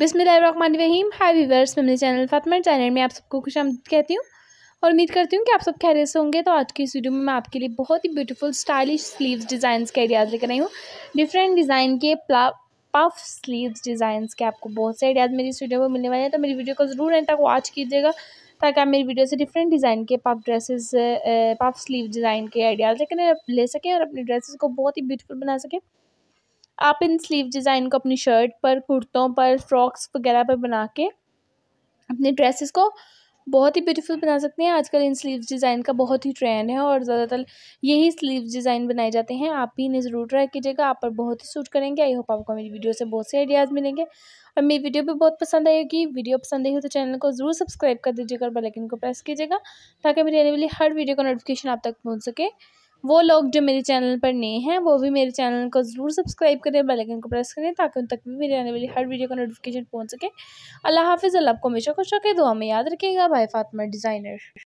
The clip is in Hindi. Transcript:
बिसमीम हाय वीवर्स मेरे चैनल फातमर चैनल में आप सबको खुश आमद कहती हूँ और उम्मीद करती हूँ कि आप सब खैरियत से होंगे तो आज की इस वीडियो में मैं आपके लिए बहुत ही ब्यूटीफुल स्टाइलिश स्लीव्स डिज़ाइन के आइडियाज़ लेकर आई हूँ डिफरेंट डिज़ाइन के पफ स्लीव्स डिज़ाइन के आपको बहुत से आइडियाज़ मेरी इस वीडियो में मिलने वाले हैं तो मेरी वीडियो को ज़रूर एंड तक वॉच कीजिएगा ताकि आप मेरी वीडियो से डिफरेंट डिज़ाइन के puff dresses puff sleeve design के आइडियाज़ लेकर ले सकें और अपनी ड्रेसेस को बहुत ही ब्यूटीफुल बना सकें आप इन स्लीव डिज़ाइन को अपनी शर्ट पर कुर्तों पर फ्रॉक्स वगैरह पर बना के अपने ड्रेसेस को बहुत ही ब्यूटीफुल बना सकते हैं आजकल इन स्लीव डिज़ाइन का बहुत ही ट्रेंड है और ज़्यादातर यही स्लीव डिज़ाइन बनाए जाते हैं आप भी इन्हें ज़रूर ट्राई कीजिएगा आप पर बहुत ही सूट करेंगे आई होप आपको मेरी वीडियो से बहुत से आइडियाज़ मिलेंगे और मेरी वीडियो भी बहुत पसंद आएगी वीडियो पसंद आई हो तो चैनल को ज़रूर सब्सक्राइब कर दीजिएगा और बेलाइकन को प्रेस कीजिएगा ताकि मेरी आने वाली हर वीडियो का नोटिफिकेशन आप तक पहुँच सके वो लोग जो मेरे चैनल पर नए हैं वो भी मेरे चैनल को ज़रूर सब्सक्राइब करें बेल आइकन को प्रेस करें ताकि उन तक भी मेरे आने वाली हर वीडियो का नोटिफिकेशन पहुंच सके अल्लाह हाफिज़ अल्लाह आपको हमेशा खुश रखे दुआ में याद रखिएगा भाई फातमा डिज़ाइनर